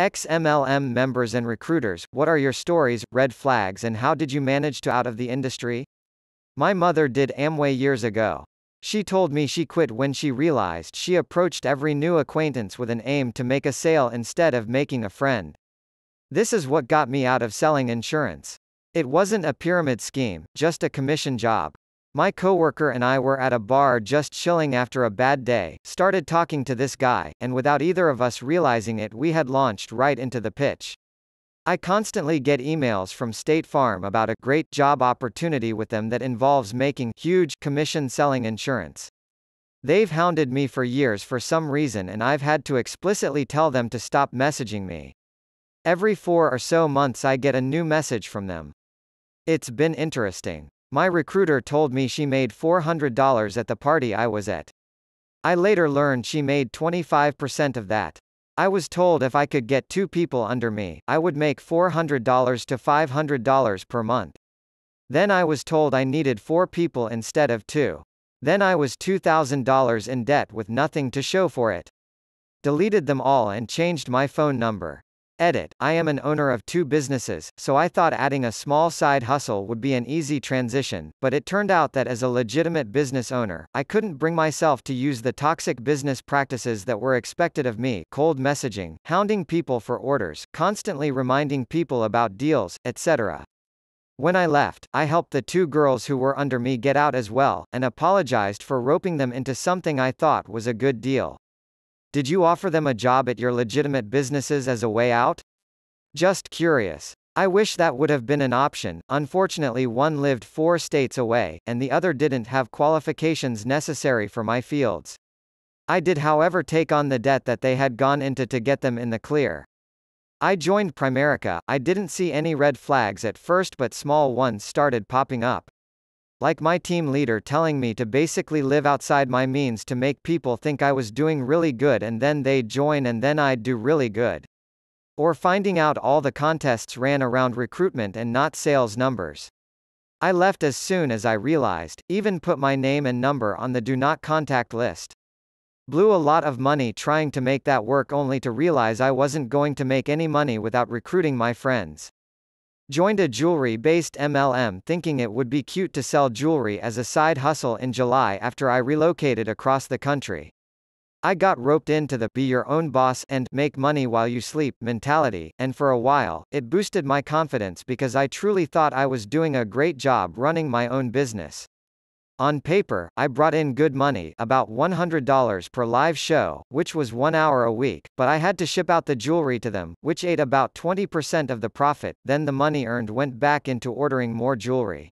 XMLM members and recruiters, what are your stories, red flags and how did you manage to out of the industry? My mother did Amway years ago. She told me she quit when she realized she approached every new acquaintance with an aim to make a sale instead of making a friend. This is what got me out of selling insurance. It wasn't a pyramid scheme, just a commission job. My coworker and I were at a bar just chilling after a bad day, started talking to this guy, and without either of us realizing it, we had launched right into the pitch. I constantly get emails from State Farm about a great job opportunity with them that involves making huge commission selling insurance. They've hounded me for years for some reason, and I've had to explicitly tell them to stop messaging me. Every four or so months, I get a new message from them. It's been interesting. My recruiter told me she made $400 at the party I was at. I later learned she made 25% of that. I was told if I could get two people under me, I would make $400 to $500 per month. Then I was told I needed four people instead of two. Then I was $2,000 in debt with nothing to show for it. Deleted them all and changed my phone number. Edit, I am an owner of two businesses, so I thought adding a small side hustle would be an easy transition, but it turned out that as a legitimate business owner, I couldn't bring myself to use the toxic business practices that were expected of me cold messaging, hounding people for orders, constantly reminding people about deals, etc. When I left, I helped the two girls who were under me get out as well, and apologized for roping them into something I thought was a good deal. Did you offer them a job at your legitimate businesses as a way out? Just curious. I wish that would have been an option. Unfortunately, one lived four states away, and the other didn't have qualifications necessary for my fields. I did, however, take on the debt that they had gone into to get them in the clear. I joined Primerica, I didn't see any red flags at first, but small ones started popping up like my team leader telling me to basically live outside my means to make people think I was doing really good and then they'd join and then I'd do really good. Or finding out all the contests ran around recruitment and not sales numbers. I left as soon as I realized, even put my name and number on the do not contact list. Blew a lot of money trying to make that work only to realize I wasn't going to make any money without recruiting my friends joined a jewelry-based MLM thinking it would be cute to sell jewelry as a side hustle in July after I relocated across the country. I got roped into the be your own boss and make money while you sleep mentality, and for a while, it boosted my confidence because I truly thought I was doing a great job running my own business. On paper, I brought in good money about $100 per live show, which was one hour a week, but I had to ship out the jewelry to them, which ate about 20% of the profit, then the money earned went back into ordering more jewelry.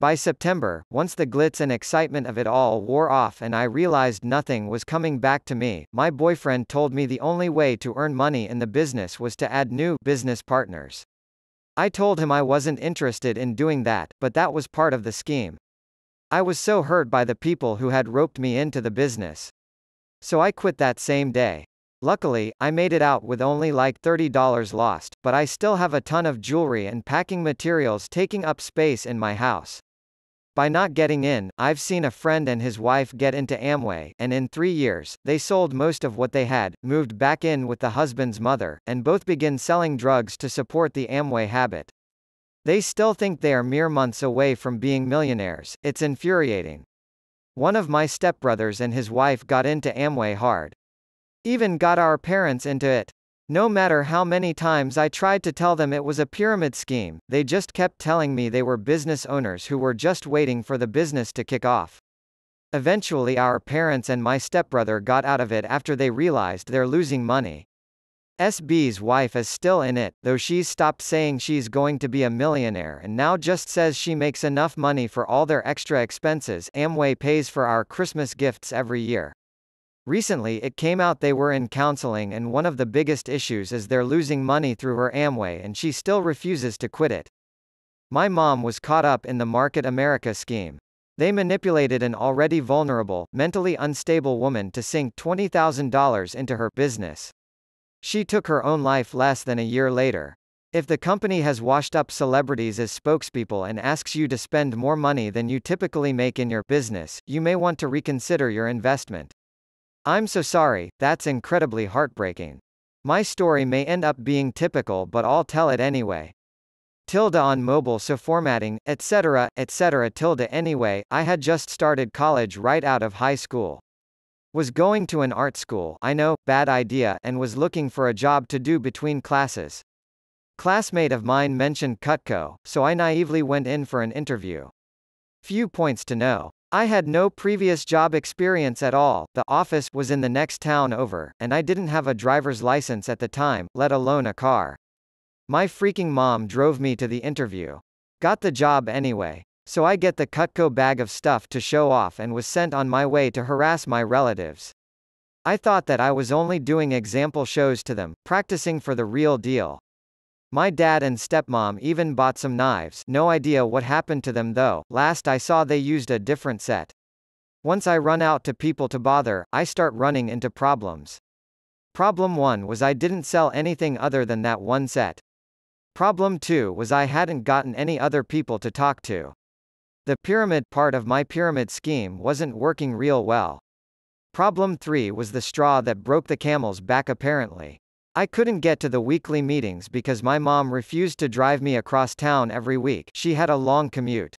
By September, once the glitz and excitement of it all wore off and I realized nothing was coming back to me, my boyfriend told me the only way to earn money in the business was to add new business partners. I told him I wasn't interested in doing that, but that was part of the scheme. I was so hurt by the people who had roped me into the business. So I quit that same day. Luckily, I made it out with only like $30 lost, but I still have a ton of jewelry and packing materials taking up space in my house. By not getting in, I've seen a friend and his wife get into Amway, and in three years, they sold most of what they had, moved back in with the husband's mother, and both begin selling drugs to support the Amway habit. They still think they are mere months away from being millionaires, it's infuriating. One of my stepbrothers and his wife got into Amway hard. Even got our parents into it. No matter how many times I tried to tell them it was a pyramid scheme, they just kept telling me they were business owners who were just waiting for the business to kick off. Eventually our parents and my stepbrother got out of it after they realized they're losing money. SB's wife is still in it, though she's stopped saying she's going to be a millionaire and now just says she makes enough money for all their extra expenses Amway pays for our Christmas gifts every year. Recently it came out they were in counseling and one of the biggest issues is they're losing money through her Amway and she still refuses to quit it. My mom was caught up in the Market America scheme. They manipulated an already vulnerable, mentally unstable woman to sink $20,000 into her business. She took her own life less than a year later. If the company has washed up celebrities as spokespeople and asks you to spend more money than you typically make in your business, you may want to reconsider your investment. I'm so sorry, that's incredibly heartbreaking. My story may end up being typical, but I'll tell it anyway. Tilda on mobile so formatting, etc., etc. Tilda anyway, I had just started college right out of high school. Was going to an art school, I know, bad idea, and was looking for a job to do between classes. Classmate of mine mentioned Cutco, so I naively went in for an interview. Few points to know. I had no previous job experience at all, the office was in the next town over, and I didn't have a driver's license at the time, let alone a car. My freaking mom drove me to the interview. Got the job anyway. So I get the Cutco bag of stuff to show off and was sent on my way to harass my relatives. I thought that I was only doing example shows to them, practicing for the real deal. My dad and stepmom even bought some knives, no idea what happened to them though, last I saw they used a different set. Once I run out to people to bother, I start running into problems. Problem 1 was I didn't sell anything other than that one set. Problem 2 was I hadn't gotten any other people to talk to. The pyramid part of my pyramid scheme wasn't working real well. Problem 3 was the straw that broke the camel's back apparently. I couldn't get to the weekly meetings because my mom refused to drive me across town every week. She had a long commute.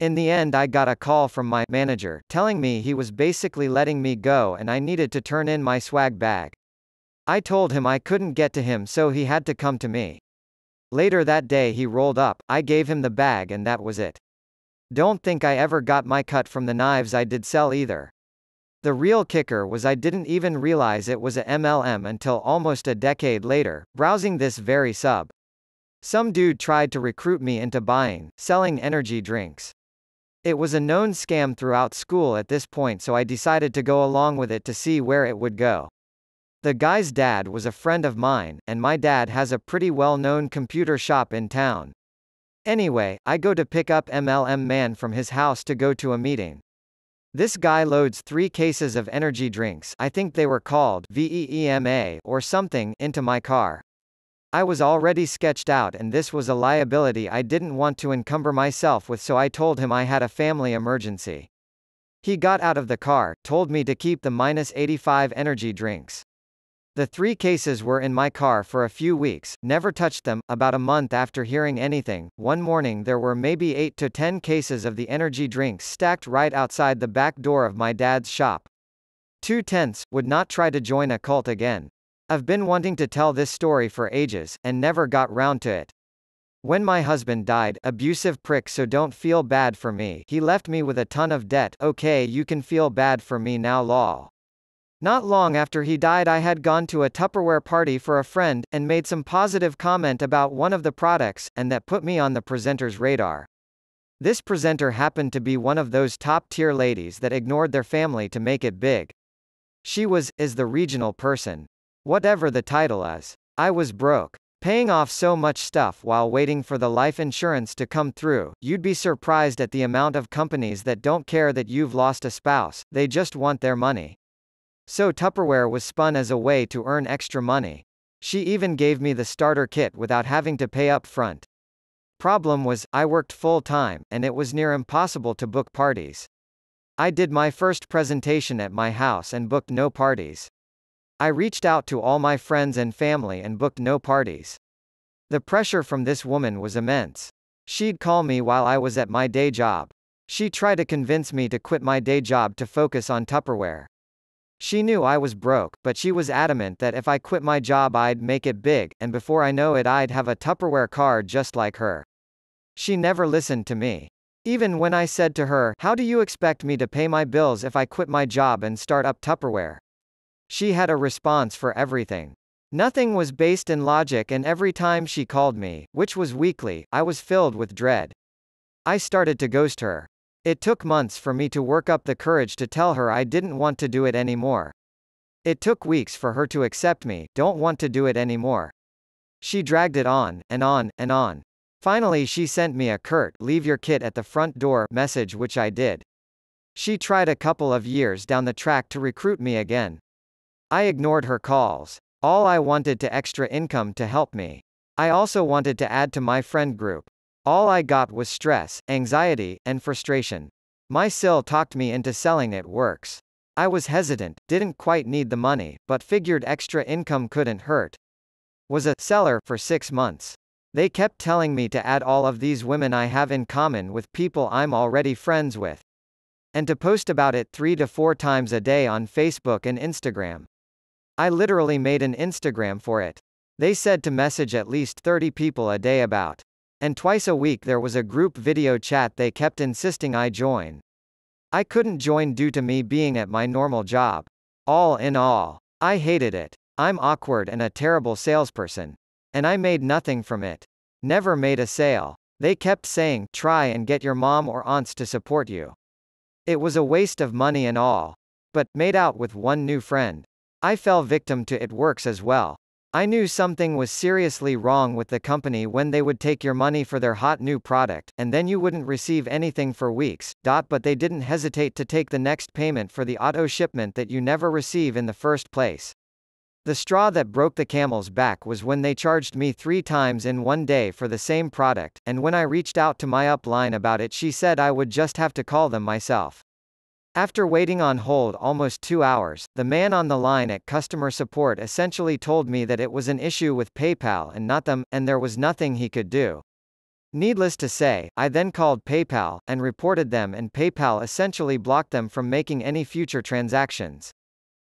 In the end I got a call from my manager telling me he was basically letting me go and I needed to turn in my swag bag. I told him I couldn't get to him so he had to come to me. Later that day he rolled up, I gave him the bag and that was it. Don't think I ever got my cut from the knives I did sell either. The real kicker was I didn't even realize it was a MLM until almost a decade later, browsing this very sub. Some dude tried to recruit me into buying, selling energy drinks. It was a known scam throughout school at this point so I decided to go along with it to see where it would go. The guy's dad was a friend of mine, and my dad has a pretty well-known computer shop in town. Anyway, I go to pick up MLM man from his house to go to a meeting. This guy loads three cases of energy drinks I think they were called VEEMA or something into my car. I was already sketched out and this was a liability I didn't want to encumber myself with so I told him I had a family emergency. He got out of the car, told me to keep the minus 85 energy drinks. The three cases were in my car for a few weeks, never touched them. About a month after hearing anything, one morning there were maybe 8 to 10 cases of the energy drinks stacked right outside the back door of my dad's shop. Two tenths would not try to join a cult again. I've been wanting to tell this story for ages, and never got round to it. When my husband died, abusive prick so don't feel bad for me, he left me with a ton of debt, okay you can feel bad for me now law. Not long after he died I had gone to a Tupperware party for a friend, and made some positive comment about one of the products, and that put me on the presenter's radar. This presenter happened to be one of those top-tier ladies that ignored their family to make it big. She was, is the regional person. Whatever the title is. I was broke. Paying off so much stuff while waiting for the life insurance to come through, you'd be surprised at the amount of companies that don't care that you've lost a spouse, they just want their money. So Tupperware was spun as a way to earn extra money. She even gave me the starter kit without having to pay up front. Problem was, I worked full time, and it was near impossible to book parties. I did my first presentation at my house and booked no parties. I reached out to all my friends and family and booked no parties. The pressure from this woman was immense. She'd call me while I was at my day job. She tried to convince me to quit my day job to focus on Tupperware. She knew I was broke, but she was adamant that if I quit my job I'd make it big, and before I know it I'd have a Tupperware car just like her. She never listened to me. Even when I said to her, How do you expect me to pay my bills if I quit my job and start up Tupperware? She had a response for everything. Nothing was based in logic, and every time she called me, which was weekly, I was filled with dread. I started to ghost her. It took months for me to work up the courage to tell her I didn't want to do it anymore. It took weeks for her to accept me, don't want to do it anymore. She dragged it on, and on, and on. Finally she sent me a curt, leave your kit at the front door message which I did. She tried a couple of years down the track to recruit me again. I ignored her calls. All I wanted to extra income to help me. I also wanted to add to my friend group. All I got was stress, anxiety, and frustration. My cell talked me into selling it works. I was hesitant, didn't quite need the money, but figured extra income couldn't hurt. Was a seller for six months. They kept telling me to add all of these women I have in common with people I'm already friends with. And to post about it three to four times a day on Facebook and Instagram. I literally made an Instagram for it. They said to message at least 30 people a day about and twice a week there was a group video chat they kept insisting I join. I couldn't join due to me being at my normal job. All in all, I hated it. I'm awkward and a terrible salesperson. And I made nothing from it. Never made a sale. They kept saying, try and get your mom or aunts to support you. It was a waste of money and all. But, made out with one new friend. I fell victim to it works as well. I knew something was seriously wrong with the company when they would take your money for their hot new product, and then you wouldn't receive anything for weeks, dot but they didn't hesitate to take the next payment for the auto shipment that you never receive in the first place. The straw that broke the camel's back was when they charged me three times in one day for the same product, and when I reached out to my upline about it she said I would just have to call them myself. After waiting on hold almost two hours, the man on the line at customer support essentially told me that it was an issue with PayPal and not them, and there was nothing he could do. Needless to say, I then called PayPal, and reported them and PayPal essentially blocked them from making any future transactions.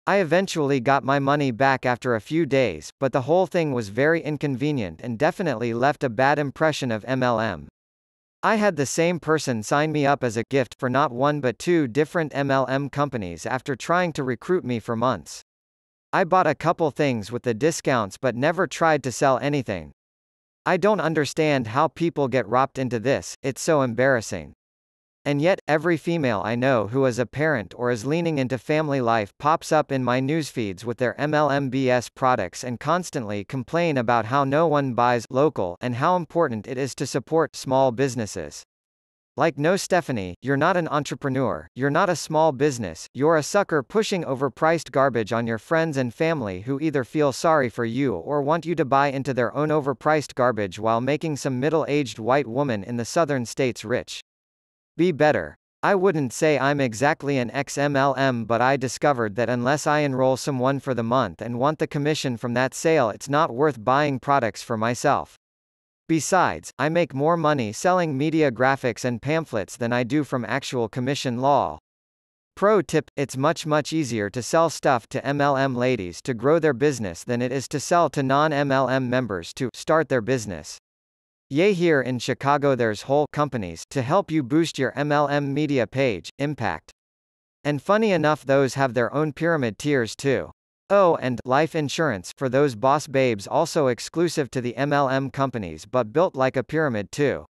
I eventually got my money back after a few days, but the whole thing was very inconvenient and definitely left a bad impression of MLM. I had the same person sign me up as a gift for not one but two different MLM companies after trying to recruit me for months. I bought a couple things with the discounts but never tried to sell anything. I don't understand how people get roped into this, it's so embarrassing. And yet, every female I know who is a parent or is leaning into family life pops up in my newsfeeds with their MLMBS products and constantly complain about how no one buys local and how important it is to support small businesses. Like no Stephanie, you're not an entrepreneur, you're not a small business, you're a sucker pushing overpriced garbage on your friends and family who either feel sorry for you or want you to buy into their own overpriced garbage while making some middle-aged white woman in the southern states rich. Be better. I wouldn't say I'm exactly an XMLM but I discovered that unless I enroll someone for the month and want the commission from that sale it's not worth buying products for myself. Besides, I make more money selling media graphics and pamphlets than I do from actual commission law. Pro tip, it's much much easier to sell stuff to MLM ladies to grow their business than it is to sell to non-MLM members to start their business. Yay! here in Chicago there's whole companies to help you boost your MLM media page, impact. And funny enough those have their own pyramid tiers too. Oh and life insurance for those boss babes also exclusive to the MLM companies but built like a pyramid too.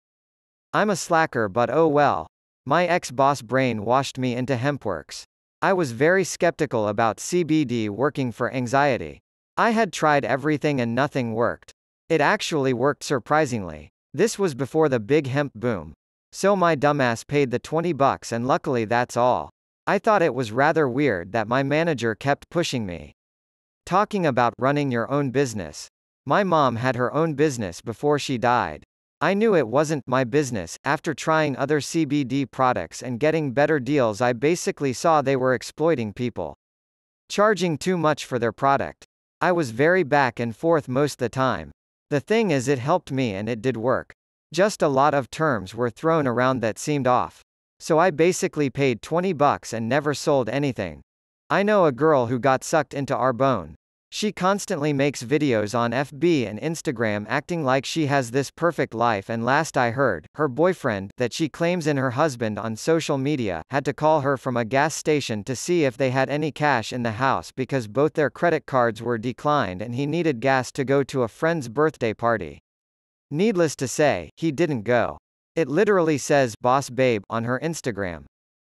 I'm a slacker but oh well. My ex-boss brain washed me into Hempworks. I was very skeptical about CBD working for anxiety. I had tried everything and nothing worked. It actually worked surprisingly. This was before the big hemp boom. So my dumbass paid the 20 bucks and luckily that's all. I thought it was rather weird that my manager kept pushing me. Talking about running your own business. My mom had her own business before she died. I knew it wasn't my business. After trying other CBD products and getting better deals, I basically saw they were exploiting people. Charging too much for their product. I was very back and forth most the time. The thing is it helped me and it did work. Just a lot of terms were thrown around that seemed off. So I basically paid 20 bucks and never sold anything. I know a girl who got sucked into bone. She constantly makes videos on FB and Instagram acting like she has this perfect life and last I heard, her boyfriend, that she claims in her husband on social media, had to call her from a gas station to see if they had any cash in the house because both their credit cards were declined and he needed gas to go to a friend's birthday party. Needless to say, he didn't go. It literally says boss babe on her Instagram.